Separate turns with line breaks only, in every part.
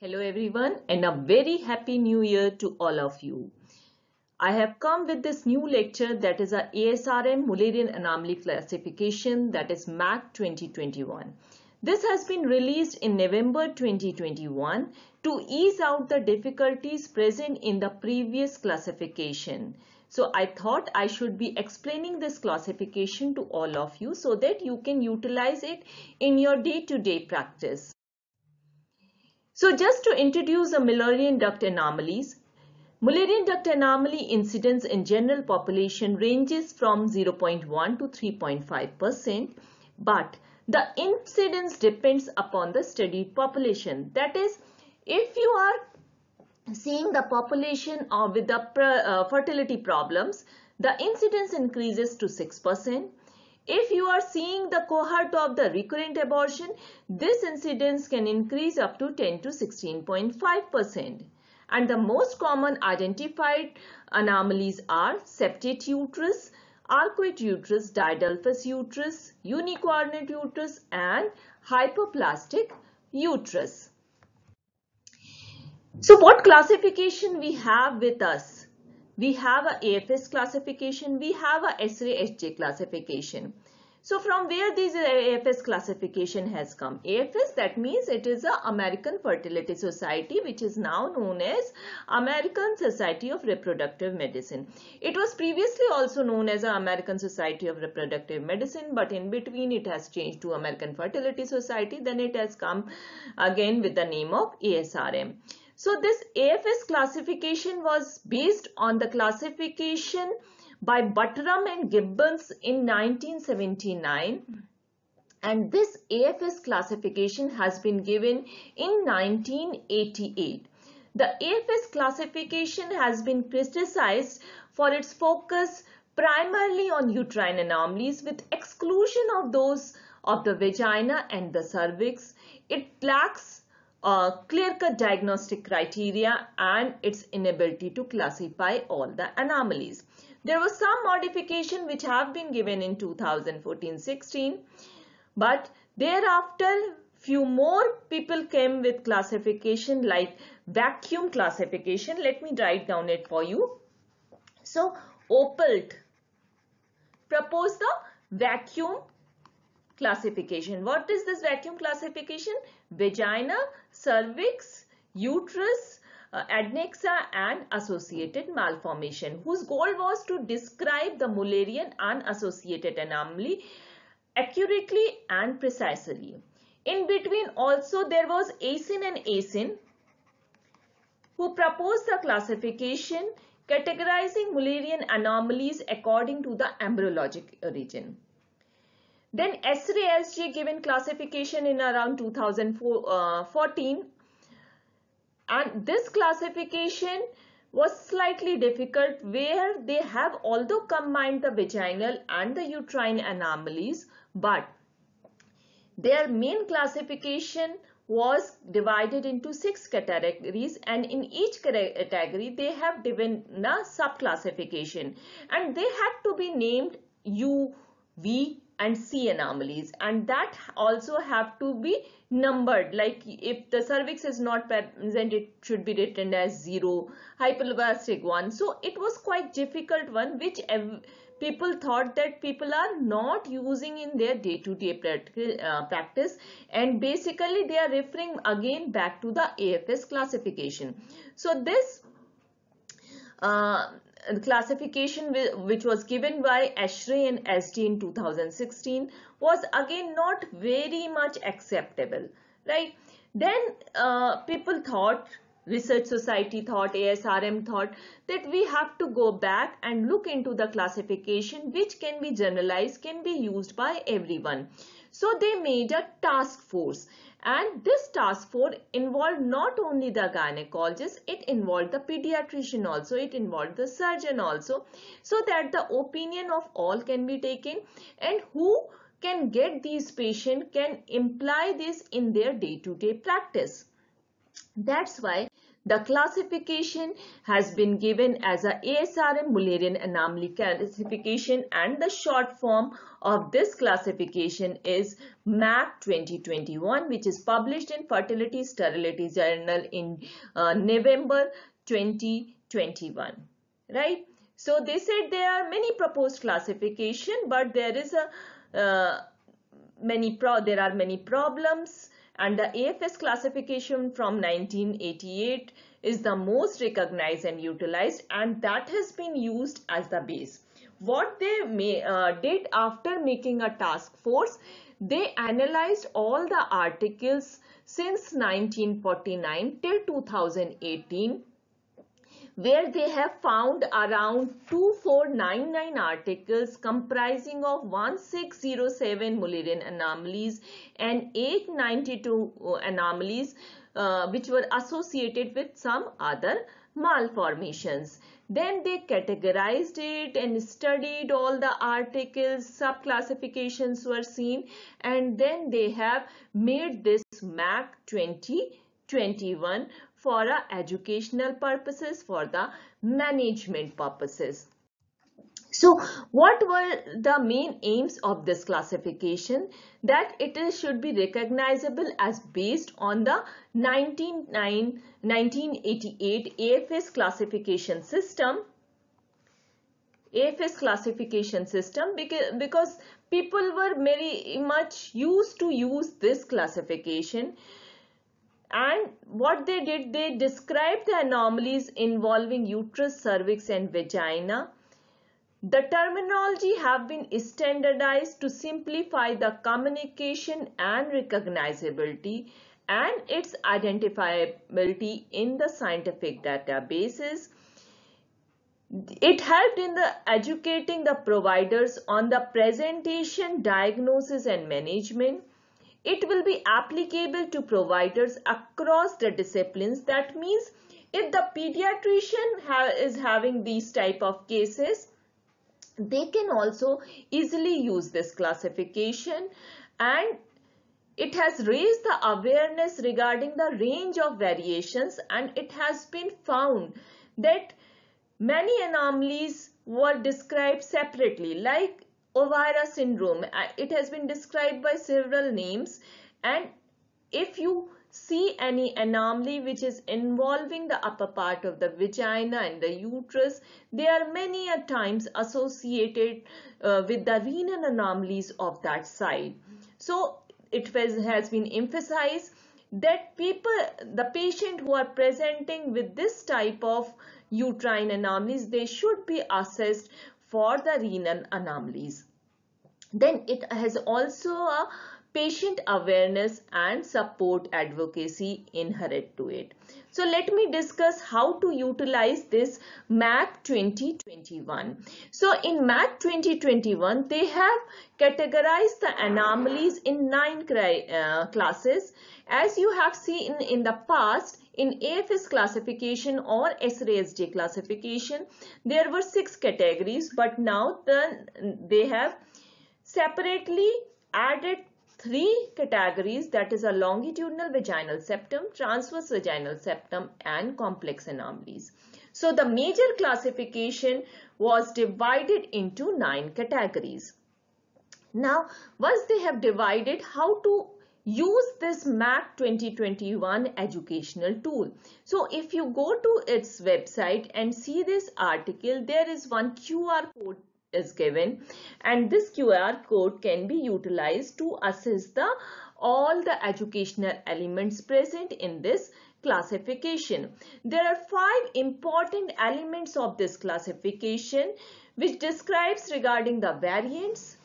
Hello everyone and a very happy new year to all of you. I have come with this new lecture that is a ASRM Mullerian Anomaly Classification that is MAC 2021. This has been released in November 2021 to ease out the difficulties present in the previous classification. So I thought I should be explaining this classification to all of you so that you can utilize it in your day-to-day -day practice. So just to introduce the Mullerian duct anomalies, Mullerian duct anomaly incidence in general population ranges from 0.1 to 3.5%, but the incidence depends upon the studied population. That is, if you are seeing the population or with the uh, fertility problems, the incidence increases to 6%. If you are seeing the cohort of the recurrent abortion, this incidence can increase up to 10 to 16.5%. And the most common identified anomalies are septate uterus, arcuate uterus, didelphus uterus, unicornate uterus and hyperplastic uterus. So what classification we have with us? we have a AFS classification, we have a SRA-HJ classification. So from where this AFS classification has come? AFS that means it is the American Fertility Society which is now known as American Society of Reproductive Medicine. It was previously also known as American Society of Reproductive Medicine but in between it has changed to American Fertility Society then it has come again with the name of ASRM. So this AFS classification was based on the classification by Buttram and Gibbons in 1979 and this AFS classification has been given in 1988. The AFS classification has been criticized for its focus primarily on uterine anomalies with exclusion of those of the vagina and the cervix. It lacks uh, clear-cut diagnostic criteria and its inability to classify all the anomalies. There was some modification which have been given in 2014-16 but thereafter few more people came with classification like vacuum classification. Let me write down it for you. So Opelt proposed the vacuum classification. What is this vacuum classification? Vagina, cervix, uterus, uh, adnexa and associated malformation whose goal was to describe the Mullerian unassociated anomaly accurately and precisely. In between also there was Asin and Asin who proposed the classification categorizing Mullerian anomalies according to the embryologic origin. Then SRASJ given classification in around 2014 uh, and this classification was slightly difficult where they have although combined the vaginal and the uterine anomalies but their main classification was divided into six categories and in each category they have given a subclassification and they had to be named U, V, and C anomalies and that also have to be numbered like if the cervix is not present it should be written as 0 hypoplastic one so it was quite difficult one which people thought that people are not using in their day-to-day -day uh, practice and basically they are referring again back to the AFS classification so this uh, the classification which was given by ASHRAE and SD in 2016 was again not very much acceptable, right? Then uh, people thought, Research Society thought, ASRM thought that we have to go back and look into the classification which can be generalized, can be used by everyone. So they made a task force and this task force involved not only the gynecologist, it involved the pediatrician also, it involved the surgeon also, so that the opinion of all can be taken and who can get these patients can imply this in their day-to-day -day practice. That's why the classification has been given as a ASRM Mullerian anomaly classification and the short form of this classification is MAP 2021 which is published in Fertility Sterility Journal in uh, November 2021. Right? So they said there are many proposed classification but there is a uh, many pro there are many problems and the AFS classification from 1988 is the most recognized and utilized and that has been used as the base. What they may, uh, did after making a task force, they analyzed all the articles since 1949 till 2018 where they have found around 2499 articles comprising of 1607 Mullerian anomalies and 892 uh, anomalies uh, which were associated with some other malformations. Then they categorized it and studied all the articles, sub-classifications were seen and then they have made this MAC 2021 for the educational purposes, for the management purposes. So what were the main aims of this classification? That it is, should be recognizable as based on the 1988 AFS classification system. AFS classification system because, because people were very much used to use this classification and what they did they described the anomalies involving uterus cervix and vagina the terminology have been standardized to simplify the communication and recognizability and its identifiability in the scientific databases it helped in the educating the providers on the presentation diagnosis and management it will be applicable to providers across the disciplines. That means if the pediatrician ha is having these type of cases, they can also easily use this classification and it has raised the awareness regarding the range of variations and it has been found that many anomalies were described separately like Ovira syndrome. Uh, it has been described by several names and if you see any anomaly which is involving the upper part of the vagina and the uterus, they are many a times associated uh, with the renal anomalies of that side. So it was, has been emphasized that people, the patient who are presenting with this type of uterine anomalies, they should be assessed for the renal anomalies then it has also a patient awareness and support advocacy inherent to it. So let me discuss how to utilize this MAC 2021. So in MAC 2021, they have categorized the anomalies in nine uh, classes. As you have seen in, in the past, in AFS classification or SRSD classification, there were six categories, but now the, they have Separately added three categories that is a longitudinal vaginal septum, transverse vaginal septum and complex anomalies. So the major classification was divided into nine categories. Now once they have divided how to use this MAC 2021 educational tool. So if you go to its website and see this article, there is one QR code is given and this QR code can be utilized to assess the all the educational elements present in this classification. There are five important elements of this classification which describes regarding the variants.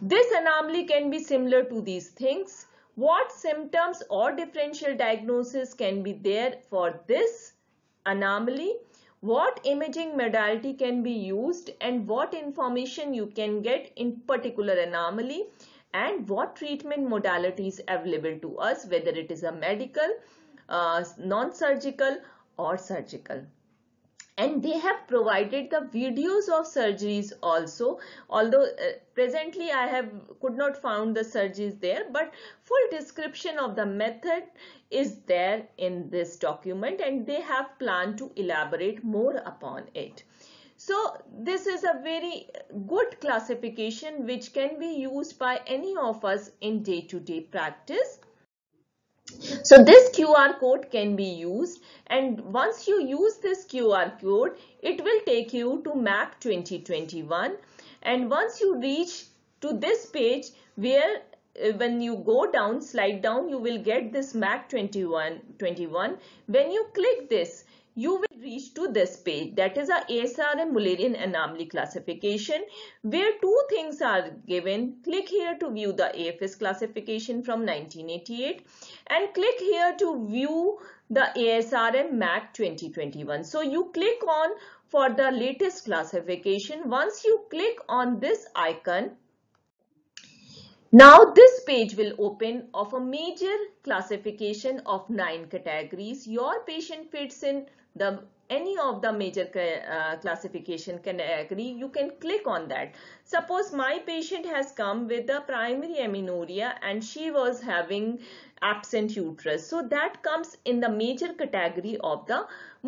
This anomaly can be similar to these things. What symptoms or differential diagnosis can be there for this anomaly? what imaging modality can be used and what information you can get in particular anomaly and what treatment modalities available to us whether it is a medical, uh, non-surgical or surgical and they have provided the videos of surgeries also although uh, presently i have could not found the surgeries there but full description of the method is there in this document and they have planned to elaborate more upon it so this is a very good classification which can be used by any of us in day-to-day -day practice so this QR code can be used and once you use this QR code, it will take you to Mac 2021 and once you reach to this page where uh, when you go down, slide down, you will get this MAC 2121. When you click this, you will reach to this page that is our ASRM Mullerian anomaly classification where two things are given. Click here to view the AFS classification from 1988 and click here to view the ASRM MAC 2021. So you click on for the latest classification. Once you click on this icon, now this page will open of a major classification of nine categories. Your patient fits in the any of the major uh, classification agree. you can click on that suppose my patient has come with a primary amenorrhea and she was having absent uterus so that comes in the major category of the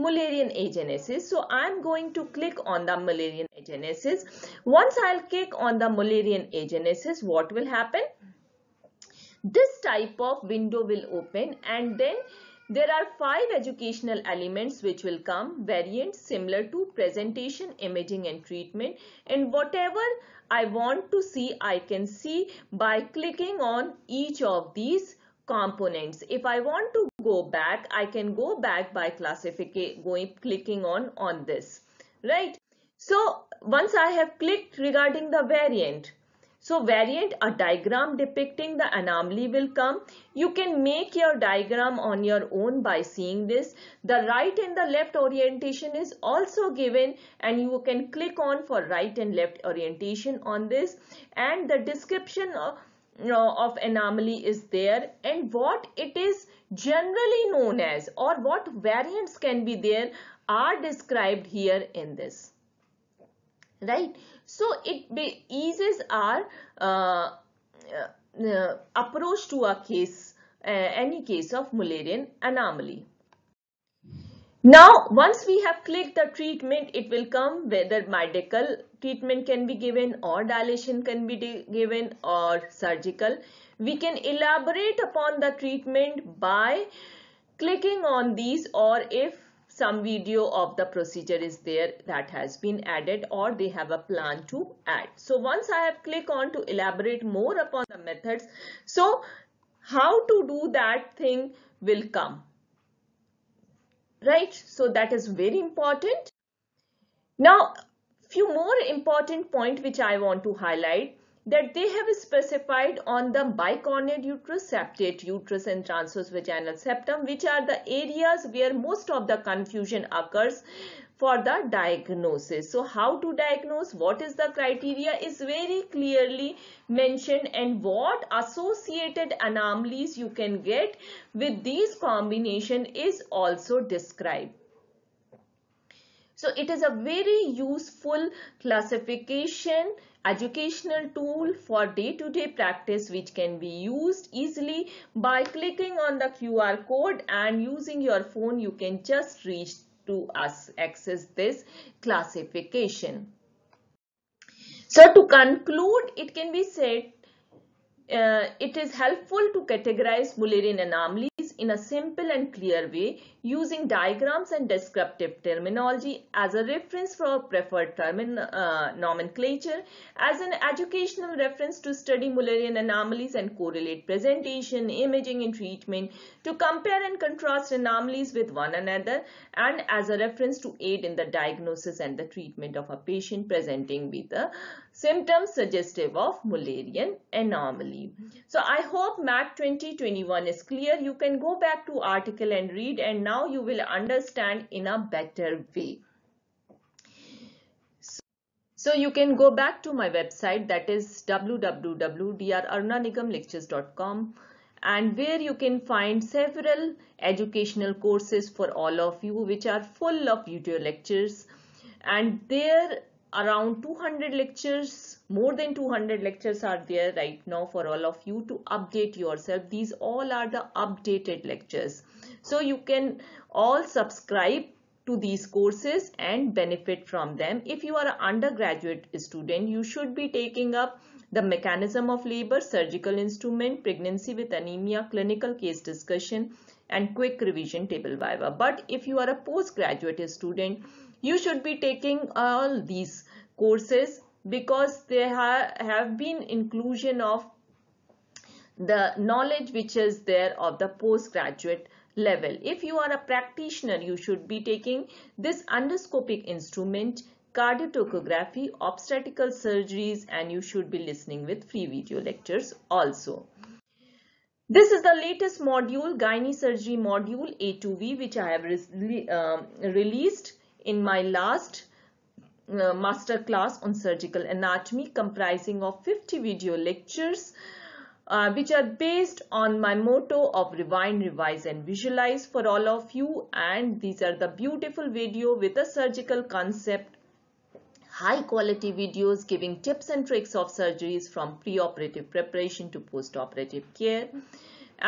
malarian agenesis so i'm going to click on the malarian agenesis once i'll click on the malarian agenesis what will happen this type of window will open and then there are five educational elements which will come variants similar to presentation, imaging and treatment and whatever I want to see I can see by clicking on each of these components. If I want to go back I can go back by classification going clicking on on this right. So once I have clicked regarding the variant so variant, a diagram depicting the anomaly will come. You can make your diagram on your own by seeing this. The right and the left orientation is also given and you can click on for right and left orientation on this. And the description uh, of, anomaly is there and what it is generally known as or what variants can be there are described here in this right? So it eases our uh, uh, uh, approach to a case, uh, any case of Mullerian anomaly. Now, once we have clicked the treatment, it will come whether medical treatment can be given or dilation can be given or surgical. We can elaborate upon the treatment by clicking on these or if some video of the procedure is there that has been added or they have a plan to add. So once I have clicked on to elaborate more upon the methods. So how to do that thing will come. Right. So that is very important. Now few more important point which I want to highlight that they have specified on the bicornate uterus, septate uterus and transverse vaginal septum which are the areas where most of the confusion occurs for the diagnosis. So how to diagnose, what is the criteria is very clearly mentioned and what associated anomalies you can get with these combination is also described. So it is a very useful classification educational tool for day-to-day -day practice which can be used easily by clicking on the QR code and using your phone you can just reach to us access this classification. So to conclude it can be said uh, it is helpful to categorize Mullerian anomalies in a simple and clear way using diagrams and descriptive terminology as a reference for preferred uh, nomenclature, as an educational reference to study Mullerian anomalies and correlate presentation, imaging and treatment, to compare and contrast anomalies with one another, and as a reference to aid in the diagnosis and the treatment of a patient presenting with the symptoms suggestive of Mullerian anomaly. So I hope MAT 2021 is clear. You can go back to article and read and now now you will understand in a better way. So you can go back to my website that is www.drarunanigamlectures.com and where you can find several educational courses for all of you which are full of video lectures and there around 200 lectures more than 200 lectures are there right now for all of you to update yourself these all are the updated lectures so you can all subscribe to these courses and benefit from them if you are an undergraduate student you should be taking up the mechanism of labor surgical instrument pregnancy with anemia clinical case discussion and quick revision table viva but if you are a postgraduate student you should be taking all these courses because there ha have been inclusion of the knowledge which is there of the postgraduate level. If you are a practitioner, you should be taking this endoscopic instrument, cardiotocography, obstetrical surgeries and you should be listening with free video lectures also. This is the latest module, Gynae Surgery Module A2V, which I have re um, released in my last uh, master masterclass on surgical anatomy comprising of 50 video lectures uh, which are based on my motto of rewind, revise and visualize for all of you and these are the beautiful video with a surgical concept high quality videos giving tips and tricks of surgeries from preoperative preparation to postoperative care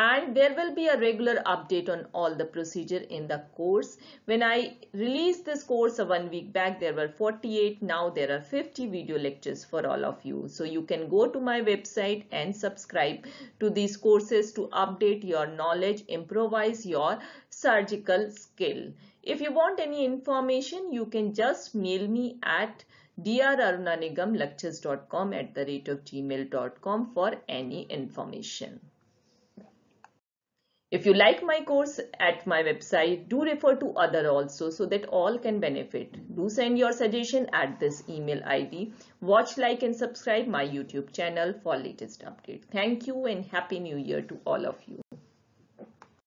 and there will be a regular update on all the procedure in the course. When I released this course one week back, there were 48. Now there are 50 video lectures for all of you. So you can go to my website and subscribe to these courses to update your knowledge, improvise your surgical skill. If you want any information, you can just mail me at drarunanigamlectures.com at the rate of gmail.com for any information. If you like my course at my website, do refer to other also so that all can benefit. Do send your suggestion at this email ID. Watch, like and subscribe my YouTube channel for latest update. Thank you and Happy New Year to all of you.